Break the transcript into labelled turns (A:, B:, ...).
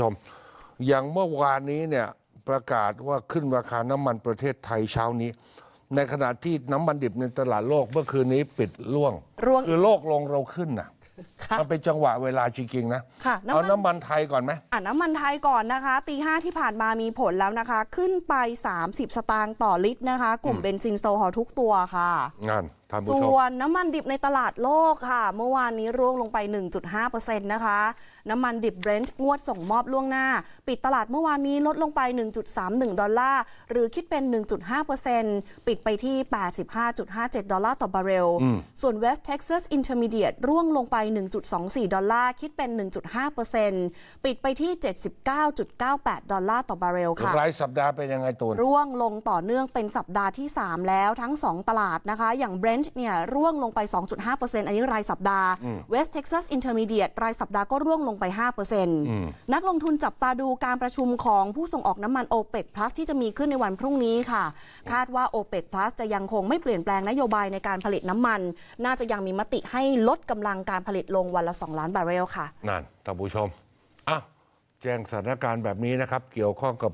A: ชมอย่างเมื่อวานนี้เนี่ยประกาศว่าขึ้นราคาน้ำมันประเทศไทยเช้านี้ ในขณะที่น้ำมันดิบในตลาดโลกเมื่อคืนนี้ปิดร่วง ร่วงคือโลกลงเราขึ้นนะมันเป็นจังหวะเวลาจริงๆนะะเอาน้ำมันไทยก่อนไหม
B: อ่าน้ำมันไทยก่อนนะคะตีห้าที่ผ่านมามีผลแล้วนะคะ ขึ้นไป 30 สตางค์ต่อลิตรนะคะ กลุ่มเบนซินโซฮอลทุกตัวค่ะ
A: งานส่ว
B: นน้ำมันดิบในตลาดโลกค่ะ เมื่อวานนี้ร่วงลงไป 1.5%นะคะ น้ำมันดิบเบรนท์งวดส่งมอบล่วงหน้า ปิดตลาดเมื่อวานนี้ลดลงไป 1.31 ดอลลาร์หรือคิดเป็น 1.5%ปิดไปที่ 85.57 ดอลลาร์ต่อบาร์เรลส่วน West Texas Intermediate ร่วงลงไป 1.24 ดอลลาร์คิดเป็น 1.5%ปิดไปที่ 79.98 ดอลลาร์ต่อบาร์เรลค่ะราย
A: สัปดาห์เป็นยังไงตูนร่ว
B: งลงต่อเนื่องเป็นสัปดาห์ที่ 3 แล้วทั้ง 2ตลาดนะคะอย่างเบรน Brent เนี่ยร่วงลงไป 2.5%อันนี้รายสัปดาห์ West Texas Intermediate รายสัปดาห์ก็ร่วงลงไป 5%นักลงทุนจับตาดูการประชุมของผู้ส่งออกน้ำมัน o p e ป Plus ที่จะมีขึ้นในวันพรุ่งนี้ค่ะคาดว่า o p e ป Plus จะยังคงไม่เปลี่ยนแปลงนโยบายในการผลิตน้ำมัน น่าจะยังมีมติให้ลดกำลังการผลิตลงวันละ 2 ล้านบาร์เรลค่ะ
A: นั่นท่านผู้ชมอ่ะแจ้งสถานการณ์แบบนี้นะครับเกี่ยวข้องกับ